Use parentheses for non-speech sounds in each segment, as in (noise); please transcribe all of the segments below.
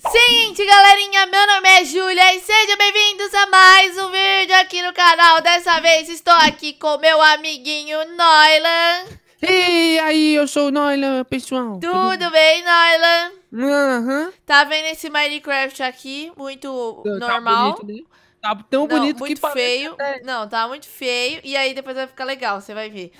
Seguinte, galerinha, meu nome é Julia e sejam bem-vindos a mais um vídeo aqui no canal. Dessa vez estou aqui com meu amiguinho Noilan. E aí, eu sou o Noilan, pessoal. Tudo bem, Noilan? Uhum. Tá vendo esse Minecraft aqui? Muito tá normal. Bonito, né? Tá tão não, bonito muito que feio. Não, tá muito feio. E aí depois vai ficar legal, você vai ver.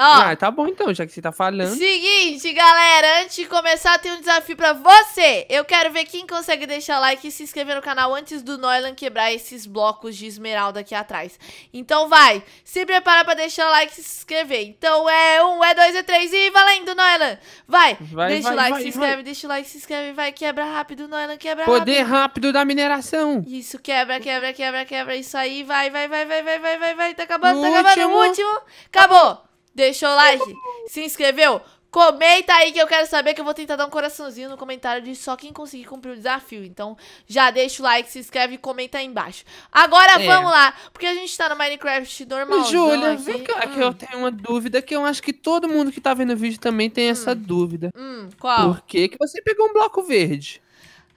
Ó, ah, tá bom então, já que você tá falando. Seguinte, galera, antes de começar, tem um desafio pra você. Eu quero ver quem consegue deixar like e se inscrever no canal antes do Noilan quebrar esses blocos de esmeralda aqui atrás. Então vai, se prepara pra deixar like e se inscrever. Então é um, é dois, é três e valendo, Noilan! Vai, vai deixa vai, o like, vai, se inscreve, deixa o like, se inscreve, vai, quebra rápido, Noilan, quebra Poder rápido. Poder rápido da mineração. Isso, quebra, quebra, quebra, quebra, isso aí, vai, vai, vai, vai, vai, vai, vai, vai, tá acabando, tá acabando, último. último, acabou. acabou. Deixou o like? Se inscreveu? Comenta aí que eu quero saber que eu vou tentar dar um coraçãozinho no comentário de só quem conseguir cumprir o desafio. Então, já deixa o like, se inscreve e comenta aí embaixo. Agora é. vamos lá, porque a gente tá no Minecraft normal. Júlia, é vem cá, que hum. eu tenho uma dúvida que eu acho que todo mundo que tá vendo o vídeo também tem hum. essa dúvida. Hum, qual? Por que, que você pegou um bloco verde?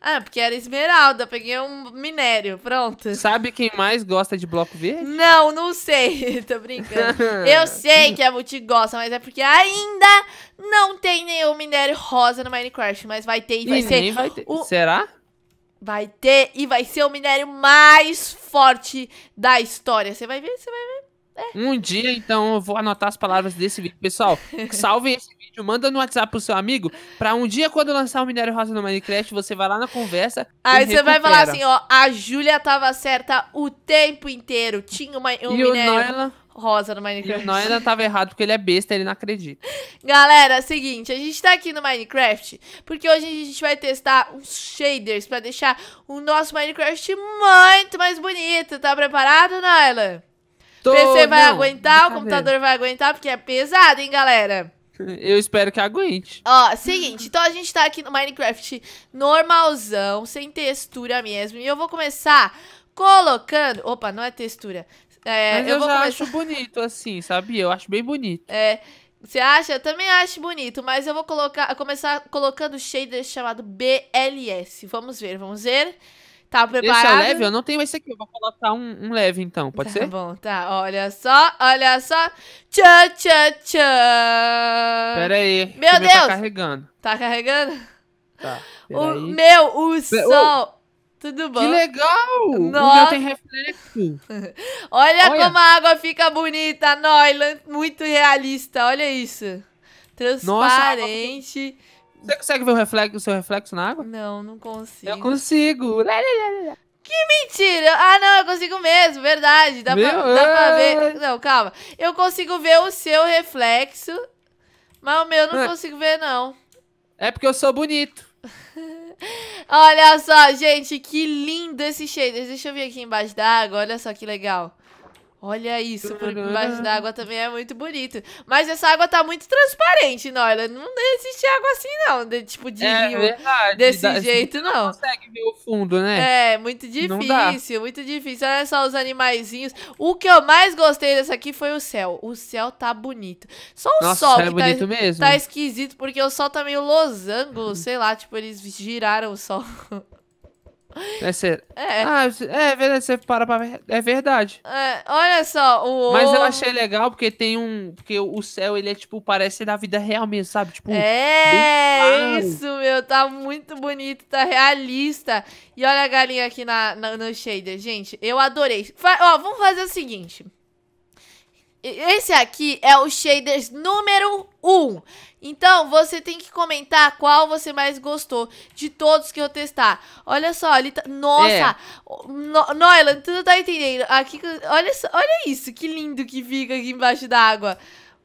Ah, porque era esmeralda, peguei um minério, pronto. Sabe quem mais gosta de bloco verde? Não, não sei, (laughs) tô brincando. Eu (laughs) sei que a Multi gosta, mas é porque ainda não tem nenhum minério rosa no Minecraft, mas vai ter e vai e ser... Vai ter. O... Será? Vai ter e vai ser o minério mais forte da história. Você vai ver, você vai ver. Um dia, então, eu vou anotar as palavras desse vídeo. Pessoal, Salve esse vídeo, manda no WhatsApp pro seu amigo, pra um dia, quando lançar o Minério Rosa no Minecraft, você vai lá na conversa. Aí você recupera. vai falar assim, ó, a Júlia tava certa o tempo inteiro. Tinha uma, um e Minério. Noela rosa no Minecraft. o ainda tava errado porque ele é besta, ele não acredita. (laughs) Galera, é seguinte, a gente tá aqui no Minecraft porque hoje a gente vai testar uns shaders pra deixar o nosso Minecraft muito mais bonito. Tá preparado, Naila? Tô, PC vai não, aguentar, o computador vai aguentar, porque é pesado, hein, galera? Eu espero que aguente. Ó, seguinte, então a gente tá aqui no Minecraft normalzão, sem textura mesmo. E eu vou começar colocando... Opa, não é textura. É, Mas eu, eu já começar... acho bonito assim, sabe? Eu acho bem bonito. É... Você acha? Eu também acho bonito, mas eu vou colocar, começar colocando o shader chamado BLS. Vamos ver, vamos ver. Tá preparado? Esse leve? Eu não tenho esse aqui. Eu vou colocar um, um leve, então. Pode tá ser? Tá bom, tá. Olha só, olha só. Tchã, tchã, tchã. Pera aí. Meu Deus. Meu tá carregando. Tá carregando? Tá. O meu, o sol... Oh. Tudo bom? Que legal! Nossa. O meu tem reflexo. (laughs) olha, olha, como a água fica bonita, Noiland. Muito realista, olha isso. Transparente. Nossa, você consegue ver o, reflexo, o seu reflexo na água? Não, não consigo. Eu consigo. Lá, lá, lá, que mentira! Ah, não, eu consigo mesmo, verdade. Dá, Meu pra, dá pra ver. Não, calma. Eu consigo ver o seu reflexo, mas o meu não é. consigo ver, não. É porque eu sou bonito. (laughs) olha só, gente, que lindo esse shader. Deixa eu ver aqui embaixo da água, olha só que legal. Olha isso, por debaixo d'água também é muito bonito. Mas essa água tá muito transparente, Noila. Não existe água assim, não. De, tipo, de é, rio. Verdade. Desse da, assim, jeito, não. Não consegue ver o fundo, né? É, muito difícil, muito difícil. Olha só os animaizinhos. O que eu mais gostei dessa aqui foi o céu. O céu tá bonito. Só o Nossa, sol, o é tá, mesmo. tá esquisito, porque o sol tá meio losango, (laughs) sei lá, tipo, eles giraram o sol. (laughs) Né, ser É. Ah, é verdade, você para pra ver. É verdade. É, olha só, o. Mas eu achei legal porque tem um. Porque o céu, ele é tipo, parece da vida real mesmo, sabe? Tipo. É, isso, meu. Tá muito bonito, tá realista. E olha a galinha aqui na, na no shader, gente. Eu adorei. Fa... Ó, vamos fazer o seguinte. Esse aqui é o shaders número 1. Então, você tem que comentar qual você mais gostou de todos que eu testar. Olha só, ele tá... Nossa! É. No, Noelan, tu não tá entendendo. Aqui, olha, só, olha isso, que lindo que fica aqui embaixo da água.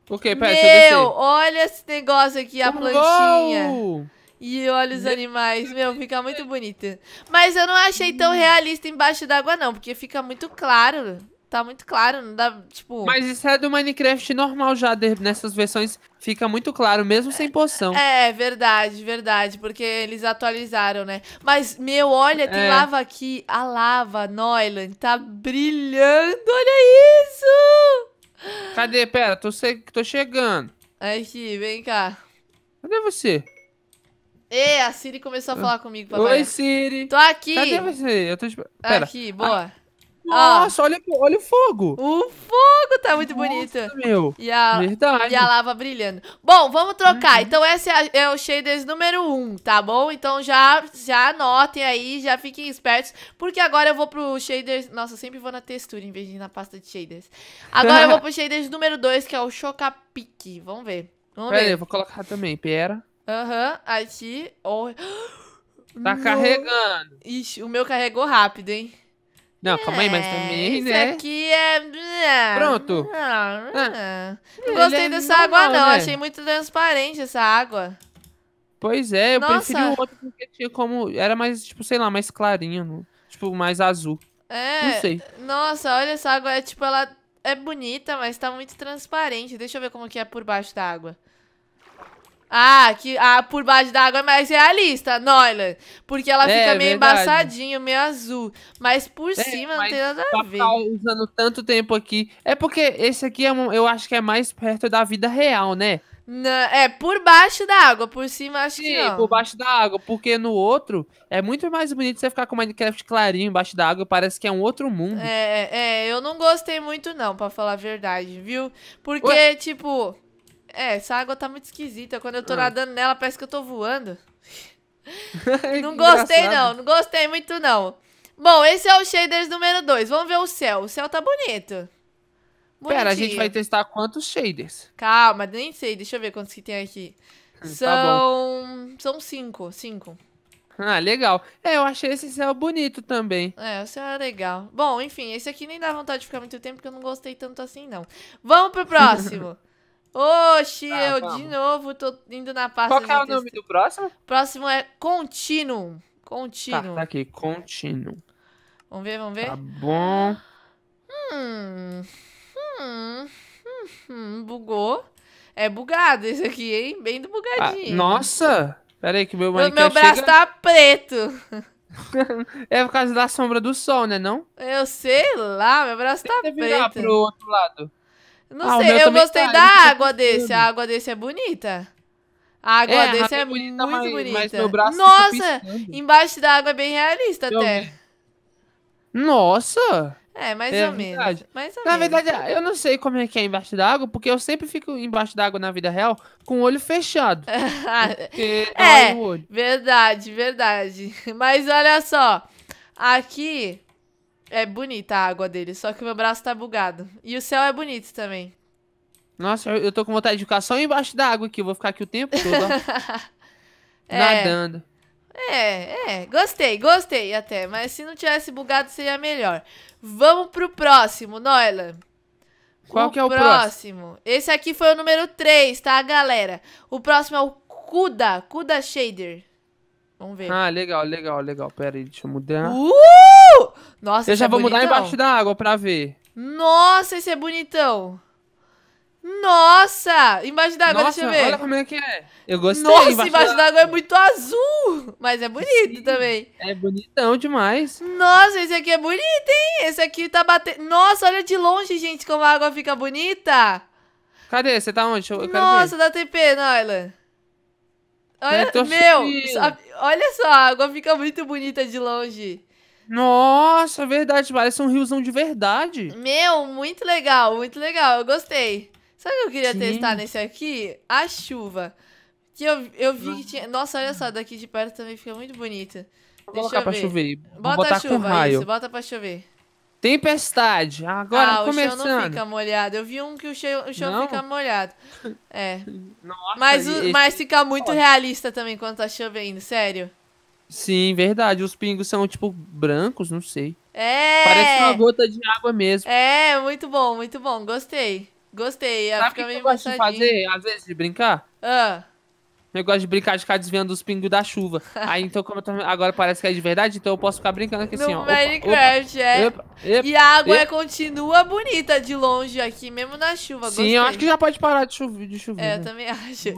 Por quê? Pera, Meu, olha esse negócio aqui, a plantinha. E olha os animais, meu, fica muito bonita. Mas eu não achei tão realista embaixo d'água não, porque fica muito claro tá muito claro, não dá, tipo... Mas isso é do Minecraft normal já, de, nessas versões fica muito claro, mesmo sem poção. É, é, verdade, verdade, porque eles atualizaram, né? Mas, meu, olha, tem é. lava aqui, a lava, Noiland, tá brilhando, olha isso! Cadê? Pera, tô, tô chegando. Aqui, vem cá. Cadê você? E a Siri começou a ah. falar comigo, papai. Oi, Siri. Tô aqui. Cadê você? Eu tô... Pera. Aqui, boa. Ah. Nossa, ah. olha, olha o fogo. O fogo tá muito Nossa, bonito. Meu. E a, Verdade. E a lava brilhando. Bom, vamos trocar. Uhum. Então esse é, é o shaders número 1, um, tá bom? Então já, já anotem aí, já fiquem espertos, porque agora eu vou pro shaders... Nossa, eu sempre vou na textura em vez de ir na pasta de shaders. Agora eu vou pro shaders número 2, que é o Chocapique. Vamos ver. Vamos Pera ver. Aí, eu vou colocar também, pera. Aham, uhum, aqui... Oh. (gasps) Tá no... carregando. Ixi, o meu carregou rápido, hein? Não, calma aí, mas é, também, né? Esse aqui é, é. Pronto. Ah, ah. Não gostei é dessa normal, água, não. Né? Achei muito transparente essa água. Pois é, eu Nossa. preferi o outro porque tinha como. Era mais, tipo, sei lá, mais clarinho. Tipo, mais azul. É. Não sei. Nossa, olha essa água. É tipo, ela é bonita, mas tá muito transparente. Deixa eu ver como que é por baixo da água. Ah, que ah por baixo da água é mais realista, Noila. Porque ela é, fica meio embaçadinha, meio azul. Mas por é, cima mas não tem nada a tá ver. Tá usando tanto tempo aqui. É porque esse aqui é um, eu acho que é mais perto da vida real, né? Na, é, por baixo da água, por cima acho Sim, que não. por baixo da água, porque no outro é muito mais bonito você ficar com o Minecraft clarinho embaixo da água, parece que é um outro mundo. É, é, é, eu não gostei muito não, pra falar a verdade, viu? Porque, Ué? tipo, é, essa água tá muito esquisita. Quando eu tô ah. nadando nela, parece que eu tô voando. (laughs) não gostei, não. Não gostei muito, não. Bom, esse é o shaders número 2. Vamos ver o céu. O céu tá bonito. Bonitinho. Pera, a gente vai testar quantos shaders. Calma, nem sei. Deixa eu ver quantos que tem aqui. Hum, tá são... São cinco. Cinco. Ah, legal. É, eu achei esse céu bonito também. É, o céu é legal. Bom, enfim, esse aqui nem dá vontade de ficar muito tempo, porque eu não gostei tanto assim, não. Vamos pro próximo. (laughs) Oxi, ah, eu vamos. de novo tô indo na parte. Qual que é o nome do próximo? Próximo é Continuum. Continuum. Tá, tá aqui, Continuum. Vamos ver, vamos ver. Tá bom. Hum, hum, hum, hum, bugou. É bugado esse aqui, hein? Bem do ah, bugadinho. Ah, nossa! Pera aí que meu meu braço chega... tá preto. (laughs) é por causa da sombra do sol, né não? Eu sei lá, meu braço Tenta tá preto. Virar pro outro lado. Não ah, sei, eu gostei tá, da água desse. Tudo. A água desse é bonita. A água é, desse é, é bonita, muito mas, bonita. Mas Nossa, embaixo da água é bem realista até. Nossa! É, mais é, ou menos. Mais ou na menos. verdade, eu não sei como é que é embaixo d'água, porque eu sempre fico embaixo d'água na vida real com o olho fechado. (laughs) Ah, é, olho. verdade, verdade. Mas olha só, aqui é bonita a água dele, só que meu braço tá bugado. E o céu é bonito também. Nossa, eu tô com vontade de ficar só embaixo da água aqui. Eu vou ficar aqui o tempo todo, (laughs) (laughs) é, Nadando. É, é. Gostei, gostei até. Mas se não tivesse bugado, seria melhor. Vamos pro próximo, Noila. Qual o que é o próximo? próximo? Esse aqui foi o número 3, tá, galera? O próximo é o Kuda, Kuda Shader. Vamos ver. Ah, legal, legal, legal. Pera aí, deixa eu mudar. Uh! Nossa, Eu já é vou bonitão. mudar embaixo da água pra ver. Nossa, esse é bonitão. Nossa! Embaixo d'água, deixa eu ver. Olha como é que é. Eu gostei. Nossa, embaixo, embaixo água é muito azul. Mas é bonito Sim, também. É bonitão demais. Nossa, esse aqui é bonito, hein? Esse aqui tá batendo. Nossa, olha de longe, gente, como a água fica bonita. Cadê? Você tá onde? Eu Nossa, dá TP, Naila. Olha, é, meu, só, olha só, a água fica muito bonita de longe. Nossa, é verdade, parece um riozão de verdade. Meu, muito legal, muito legal, eu gostei. Sabe o que eu queria Sim. testar nesse aqui? A chuva. Que eu, eu vi que tinha... Nossa, olha só, daqui de perto também fica muito bonita. Vou colocar pra chover. Bota botar a chuva, com raio. Isso, bota pra chover. Tempestade. Agora ah, começando. o chão não fica molhado. Eu vi um que o chão, o chão fica molhado. É. (laughs) Nossa, mas, o, esse... mas fica muito realista também quando tá chovendo, sério. Sim, verdade. Os pingos são, tipo, brancos, não sei. É. Parece uma gota de água mesmo. É, muito bom, muito bom. Gostei. Gostei. Sabe o que, eu gosto de fazer, às vezes, de brincar? Ah. Eu gosto de brincar de ficar desviando os pingos da chuva. (laughs) Aí então, como tô, agora parece que é de verdade, então eu posso ficar brincando aqui assim, no assim, ó. Minecraft, opa, é. Opa, epa, e a água epa. continua bonita de longe aqui, mesmo na chuva. Sim, eu acho que já pode parar de chover. De chover é, né? eu também tá acho.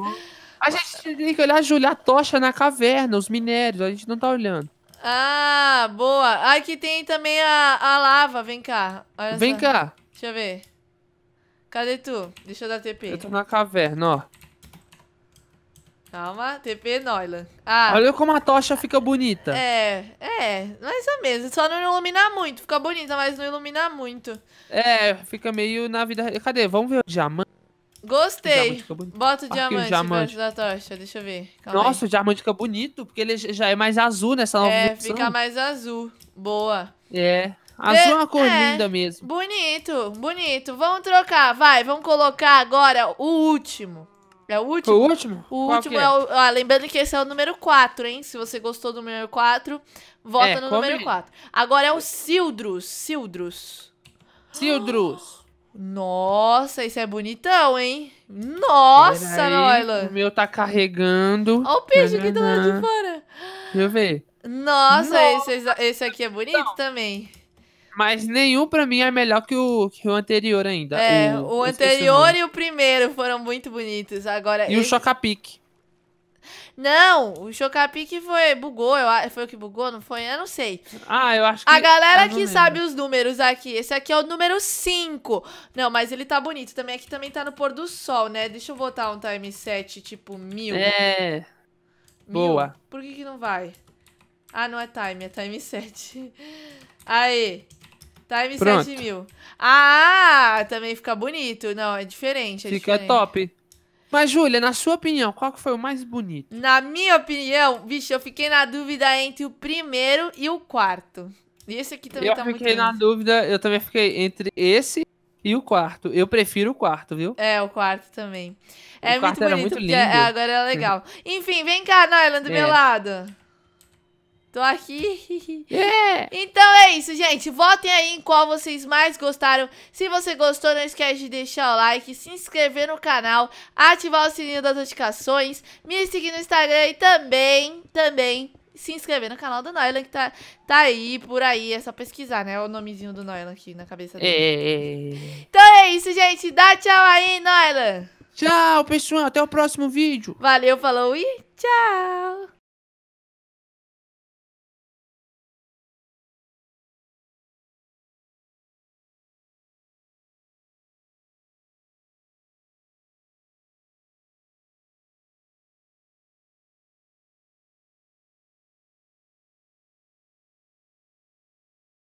A gente tem que olhar, Júlia, a tocha na caverna, os minérios, a gente não tá olhando. Ah, boa. Aqui tem também a, a lava, vem cá. Olha vem só. cá. Deixa eu ver. Cadê tu? Deixa eu dar TP. Eu tô na caverna, ó. Calma, TP é Noila. Ah, Olha como a tocha fica bonita. É, é, mais ou menos. Só não iluminar muito. Fica bonita, mas não iluminar muito. É, fica meio na vida. Cadê? Vamos ver o diamante. Gostei. Bota o diamante, o diamante. da tocha, deixa eu ver. Calma Nossa, aí. o diamante fica bonito, porque ele já é mais azul nessa né? nova É, versão. fica mais azul. Boa. É. Azul é uma cor é. linda mesmo. Bonito, bonito. Vamos trocar, vai. Vamos colocar agora o último. É o último? O último? O último é? é? o... Ah, lembrando que esse é o número 4, hein? Se você gostou do número 4, vota é, no número 4. Agora é o Sildrus. Sildrus. Sildrus. Nossa, esse é bonitão, hein? Nossa, Noila. O meu tá carregando. Olha o peixe aqui do lado de fora. Deixa eu ver. Nossa, Nossa. Esse, esse aqui é bonito então. também. Mas nenhum pra mim é melhor que o, que o anterior ainda. É, o, o anterior o e o primeiro foram muito bonitos. Agora E esse... o Chocapic. Não, o Chocapic foi. bugou, eu, foi o que bugou, não foi? Eu não sei. Ah, eu acho que. A galera que lembro. sabe os números aqui. Esse aqui é o número 5. Não, mas ele tá bonito também. Aqui também tá no pôr do sol, né? Deixa eu botar um time set, tipo mil. É. Mil. Boa. Por que, que não vai? Ah, não é time, é time 7. (laughs) Aí. Time Pronto. 7000. Ah, também fica bonito. Não, é diferente. É fica diferente. top. Mas, Júlia, na sua opinião, qual que foi o mais bonito? Na minha opinião, vixe, eu fiquei na dúvida entre o primeiro e o quarto. E esse aqui também eu tá muito Eu fiquei na dúvida, eu também fiquei entre esse e o quarto. Eu prefiro o quarto, viu? É, o quarto também. O é quarto muito bonito, era muito lindo. É, agora é legal. Enfim, vem cá, Nylan, do é. meu lado. Tô aqui. Yeah. (laughs) É. Então é isso, gente. Votem aí em qual vocês mais gostaram. Se você gostou, não esquece de deixar o like, se inscrever no canal, ativar o sininho das notificações, me seguir no Instagram e também, também se inscrever no canal do Noelan que tá, tá aí, por aí. É só pesquisar, né? O nomezinho do Noelan aqui na cabeça dele. É. Então é isso, gente. Dá tchau aí, Noelan. Tchau, pessoal. Até o próximo vídeo. Valeu, falou e tchau.